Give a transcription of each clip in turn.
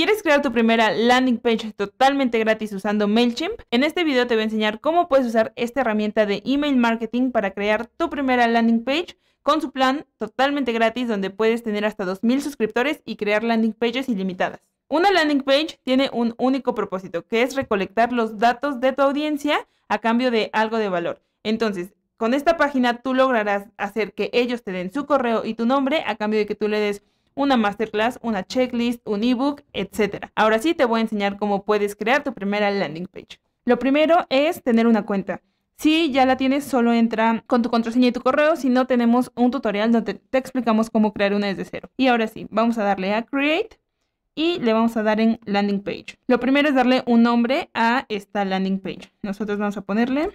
¿Quieres crear tu primera landing page totalmente gratis usando MailChimp? En este video te voy a enseñar cómo puedes usar esta herramienta de email marketing para crear tu primera landing page con su plan totalmente gratis donde puedes tener hasta 2.000 suscriptores y crear landing pages ilimitadas. Una landing page tiene un único propósito, que es recolectar los datos de tu audiencia a cambio de algo de valor. Entonces, con esta página tú lograrás hacer que ellos te den su correo y tu nombre a cambio de que tú le des una masterclass, una checklist, un ebook, etc. Ahora sí te voy a enseñar cómo puedes crear tu primera landing page. Lo primero es tener una cuenta. Si ya la tienes, solo entra con tu contraseña y tu correo. Si no, tenemos un tutorial donde te explicamos cómo crear una desde cero. Y ahora sí, vamos a darle a Create y le vamos a dar en Landing Page. Lo primero es darle un nombre a esta Landing Page. Nosotros vamos a ponerle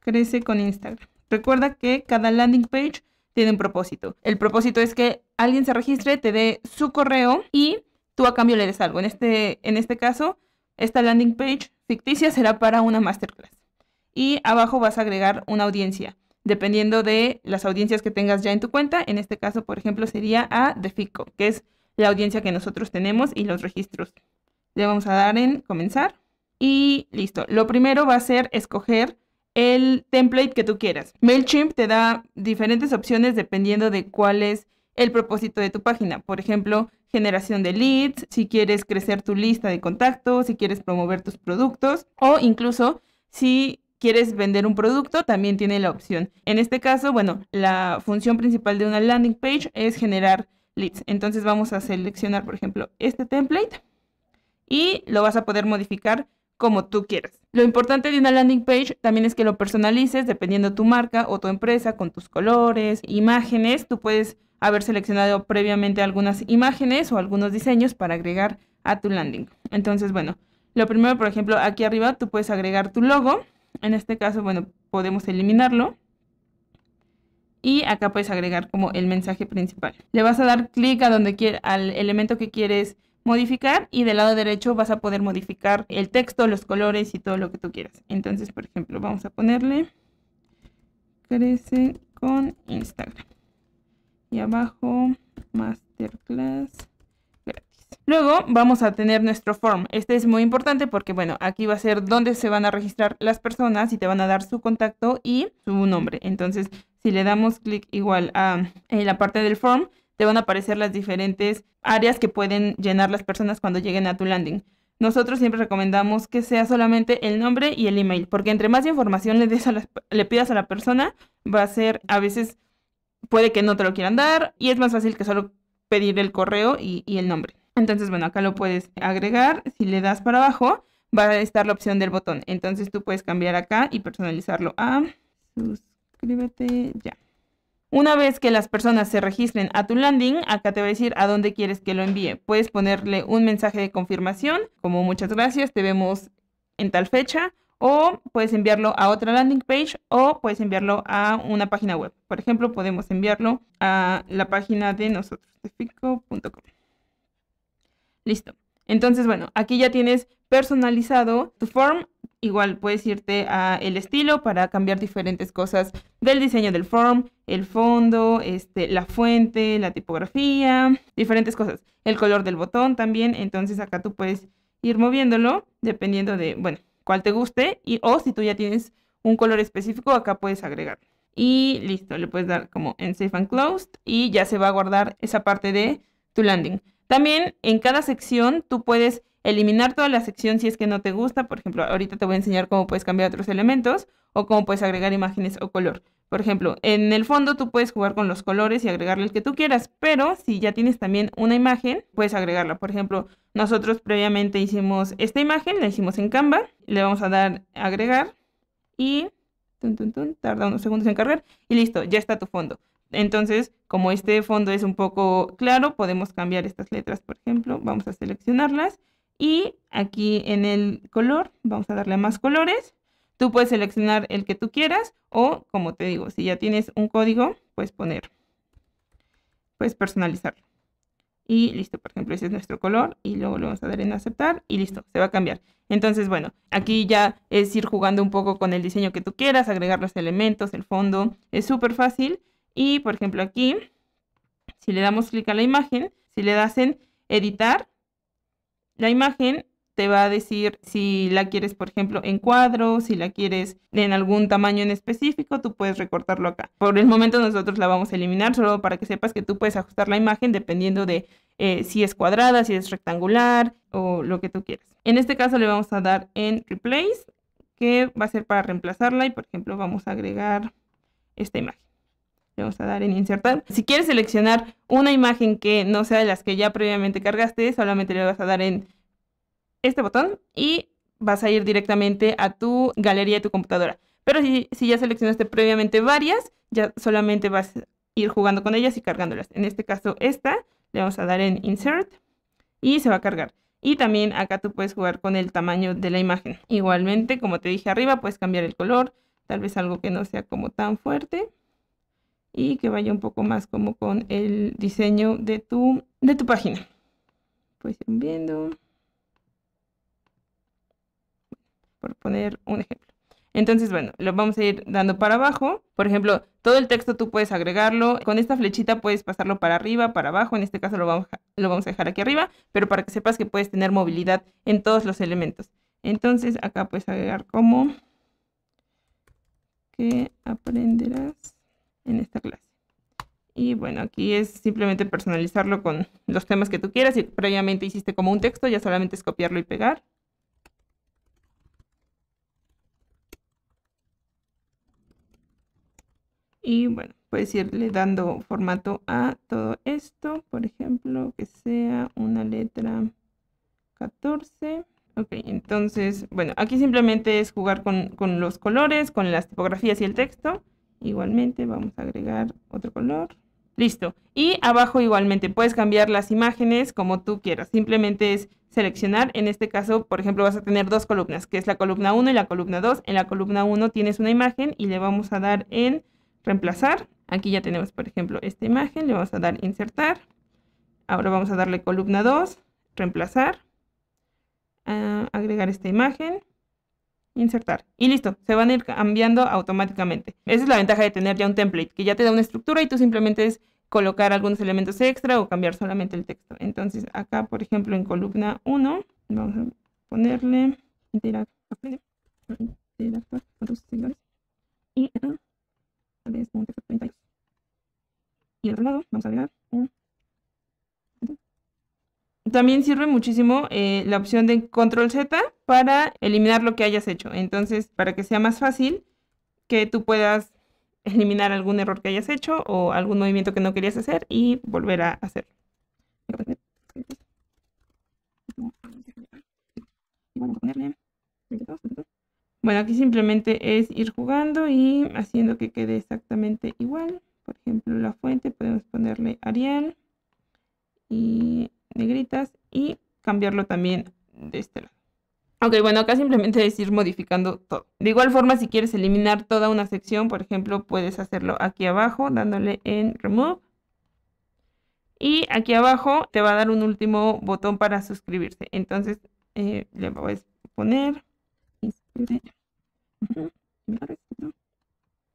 Crece con Instagram. Recuerda que cada Landing Page tiene un propósito. El propósito es que alguien se registre, te dé su correo y tú a cambio le des algo. En este, en este caso, esta landing page ficticia será para una masterclass. Y abajo vas a agregar una audiencia, dependiendo de las audiencias que tengas ya en tu cuenta. En este caso, por ejemplo, sería a Defico, Fico, que es la audiencia que nosotros tenemos y los registros. Le vamos a dar en comenzar. Y listo. Lo primero va a ser escoger el template que tú quieras. MailChimp te da diferentes opciones dependiendo de cuál es el propósito de tu página. Por ejemplo, generación de leads, si quieres crecer tu lista de contactos, si quieres promover tus productos o incluso si quieres vender un producto, también tiene la opción. En este caso, bueno, la función principal de una landing page es generar leads. Entonces vamos a seleccionar, por ejemplo, este template y lo vas a poder modificar como tú quieras. Lo importante de una landing page también es que lo personalices dependiendo tu marca o tu empresa con tus colores, imágenes. Tú puedes haber seleccionado previamente algunas imágenes o algunos diseños para agregar a tu landing. Entonces, bueno, lo primero, por ejemplo, aquí arriba tú puedes agregar tu logo. En este caso, bueno, podemos eliminarlo. Y acá puedes agregar como el mensaje principal. Le vas a dar clic a donde al elemento que quieres modificar y del lado derecho vas a poder modificar el texto, los colores y todo lo que tú quieras. Entonces, por ejemplo, vamos a ponerle crece con Instagram. Y abajo, masterclass gratis. Luego vamos a tener nuestro form. Este es muy importante porque, bueno, aquí va a ser donde se van a registrar las personas y te van a dar su contacto y su nombre. Entonces, si le damos clic igual a la parte del form, te van a aparecer las diferentes áreas que pueden llenar las personas cuando lleguen a tu landing. Nosotros siempre recomendamos que sea solamente el nombre y el email, porque entre más información le, le pidas a la persona, va a ser a veces puede que no te lo quieran dar y es más fácil que solo pedir el correo y, y el nombre. Entonces, bueno, acá lo puedes agregar. Si le das para abajo, va a estar la opción del botón. Entonces tú puedes cambiar acá y personalizarlo a suscríbete ya. Una vez que las personas se registren a tu landing, acá te va a decir a dónde quieres que lo envíe. Puedes ponerle un mensaje de confirmación, como muchas gracias, te vemos en tal fecha, o puedes enviarlo a otra landing page o puedes enviarlo a una página web. Por ejemplo, podemos enviarlo a la página de nosotros, Listo. Entonces, bueno, aquí ya tienes personalizado tu form Igual puedes irte a el estilo para cambiar diferentes cosas del diseño del form, el fondo, este, la fuente, la tipografía, diferentes cosas. El color del botón también, entonces acá tú puedes ir moviéndolo dependiendo de, bueno, cuál te guste y o si tú ya tienes un color específico, acá puedes agregar. Y listo, le puedes dar como en Safe and Closed y ya se va a guardar esa parte de tu landing. También en cada sección tú puedes eliminar toda la sección si es que no te gusta. Por ejemplo, ahorita te voy a enseñar cómo puedes cambiar otros elementos o cómo puedes agregar imágenes o color. Por ejemplo, en el fondo tú puedes jugar con los colores y agregarle el que tú quieras, pero si ya tienes también una imagen, puedes agregarla. Por ejemplo, nosotros previamente hicimos esta imagen, la hicimos en Canva, le vamos a dar agregar y tarda unos segundos en cargar y listo, ya está tu fondo. Entonces, como este fondo es un poco claro, podemos cambiar estas letras, por ejemplo. Vamos a seleccionarlas y aquí en el color vamos a darle más colores. Tú puedes seleccionar el que tú quieras o, como te digo, si ya tienes un código, puedes poner, puedes personalizarlo. Y listo, por ejemplo, ese es nuestro color y luego le vamos a dar en aceptar y listo, se va a cambiar. Entonces, bueno, aquí ya es ir jugando un poco con el diseño que tú quieras, agregar los elementos, el fondo, es súper fácil. Y por ejemplo aquí, si le damos clic a la imagen, si le das en editar, la imagen te va a decir si la quieres, por ejemplo, en cuadro, si la quieres en algún tamaño en específico, tú puedes recortarlo acá. Por el momento nosotros la vamos a eliminar, solo para que sepas que tú puedes ajustar la imagen dependiendo de eh, si es cuadrada, si es rectangular o lo que tú quieras. En este caso le vamos a dar en Replace, que va a ser para reemplazarla y, por ejemplo, vamos a agregar esta imagen le vamos a dar en insertar. Si quieres seleccionar una imagen que no sea de las que ya previamente cargaste, solamente le vas a dar en este botón y vas a ir directamente a tu galería de tu computadora. Pero si, si ya seleccionaste previamente varias, ya solamente vas a ir jugando con ellas y cargándolas. En este caso esta, le vamos a dar en insert y se va a cargar. Y también acá tú puedes jugar con el tamaño de la imagen. Igualmente, como te dije arriba, puedes cambiar el color, tal vez algo que no sea como tan fuerte y que vaya un poco más como con el diseño de tu, de tu página. Pues viendo, por poner un ejemplo. Entonces, bueno, lo vamos a ir dando para abajo. Por ejemplo, todo el texto tú puedes agregarlo. Con esta flechita puedes pasarlo para arriba, para abajo. En este caso lo vamos, a, lo vamos a dejar aquí arriba, pero para que sepas que puedes tener movilidad en todos los elementos. Entonces, acá puedes agregar como que aprenderás en esta clase. Y bueno, aquí es simplemente personalizarlo con los temas que tú quieras. Si previamente hiciste como un texto, ya solamente es copiarlo y pegar. Y bueno, puedes irle dando formato a todo esto. Por ejemplo, que sea una letra 14. Ok, entonces, bueno, aquí simplemente es jugar con, con los colores, con las tipografías y el texto. Igualmente vamos a agregar otro color. Listo. Y abajo igualmente puedes cambiar las imágenes como tú quieras. Simplemente es seleccionar. En este caso, por ejemplo, vas a tener dos columnas, que es la columna 1 y la columna 2. En la columna 1 tienes una imagen y le vamos a dar en reemplazar. Aquí ya tenemos, por ejemplo, esta imagen. Le vamos a dar insertar. Ahora vamos a darle columna 2, reemplazar, ah, agregar esta imagen insertar. Y listo, se van a ir cambiando automáticamente. Esa es la ventaja de tener ya un template, que ya te da una estructura y tú simplemente es colocar algunos elementos extra o cambiar solamente el texto. Entonces, acá, por ejemplo, en columna 1, vamos a ponerle Y otro lado, vamos a agregar también sirve muchísimo eh, la opción de control Z para eliminar lo que hayas hecho. Entonces, para que sea más fácil que tú puedas eliminar algún error que hayas hecho o algún movimiento que no querías hacer y volver a hacerlo. Bueno, aquí simplemente es ir jugando y haciendo que quede exactamente igual. Por ejemplo, la fuente podemos ponerle Ariel y negritas y cambiarlo también de este lado. Ok, bueno, acá simplemente es ir modificando todo. De igual forma, si quieres eliminar toda una sección, por ejemplo, puedes hacerlo aquí abajo dándole en Remove. Y aquí abajo te va a dar un último botón para suscribirse. Entonces, eh, le voy a poner...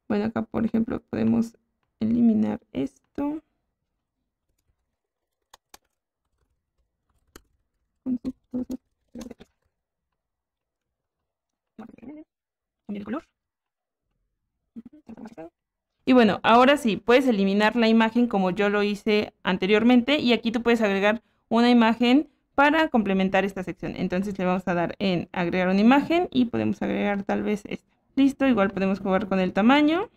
Bueno, acá por ejemplo podemos eliminar bueno, ahora sí, puedes eliminar la imagen como yo lo hice anteriormente y aquí tú puedes agregar una imagen para complementar esta sección. Entonces le vamos a dar en agregar una imagen y podemos agregar tal vez esta. Listo, igual podemos jugar con el tamaño.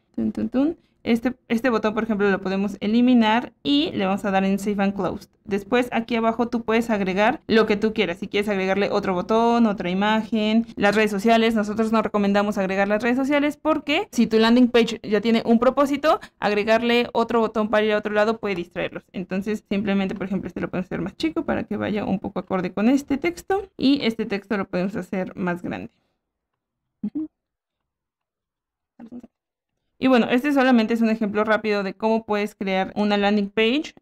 Este, este, botón, por ejemplo, lo podemos eliminar y le vamos a dar en Save and Close. Después, aquí abajo tú puedes agregar lo que tú quieras. Si quieres agregarle otro botón, otra imagen, las redes sociales. Nosotros no recomendamos agregar las redes sociales porque si tu landing page ya tiene un propósito, agregarle otro botón para ir a otro lado puede distraerlos. Entonces, simplemente, por ejemplo, este lo podemos hacer más chico para que vaya un poco acorde con este texto. Y este texto lo podemos hacer más grande. Y bueno, este solamente es un ejemplo rápido de cómo puedes crear una landing page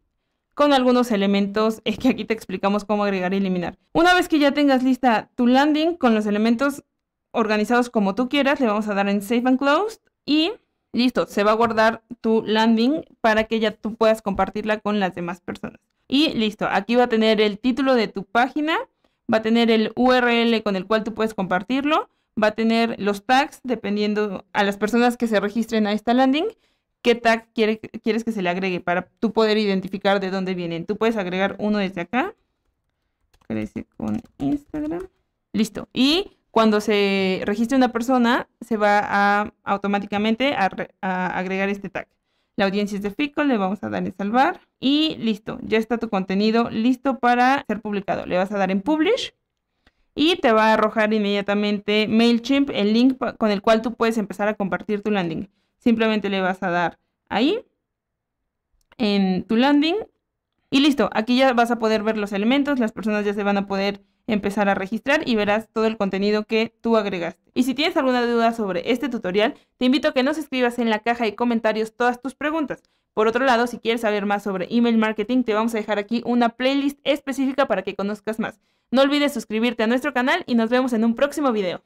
con algunos elementos que aquí te explicamos cómo agregar y eliminar. Una vez que ya tengas lista tu landing con los elementos organizados como tú quieras, le vamos a dar en Save and Closed y listo, se va a guardar tu landing para que ya tú puedas compartirla con las demás personas. Y listo, aquí va a tener el título de tu página, va a tener el URL con el cual tú puedes compartirlo va a tener los tags dependiendo a las personas que se registren a esta landing, qué tag quieres que se le agregue para tú poder identificar de dónde vienen. Tú puedes agregar uno desde acá, crece con Instagram, listo. Y cuando se registre una persona, se va a automáticamente a, agregar este tag. La audiencia es de Fico, le vamos a dar en salvar y listo, ya está tu contenido listo para ser publicado. Le vas a dar en publish y te va a arrojar inmediatamente MailChimp el link con el cual tú puedes empezar a compartir tu landing. Simplemente le vas a dar ahí en tu landing y listo, aquí ya vas a poder ver los elementos, las personas ya se van a poder empezar a registrar y verás todo el contenido que tú agregaste. Y si tienes alguna duda sobre este tutorial, te invito a que nos escribas en la caja de comentarios todas tus preguntas. Por otro lado, si quieres saber más sobre email marketing, te vamos a dejar aquí una playlist específica para que conozcas más. No olvides suscribirte a nuestro canal y nos vemos en un próximo video.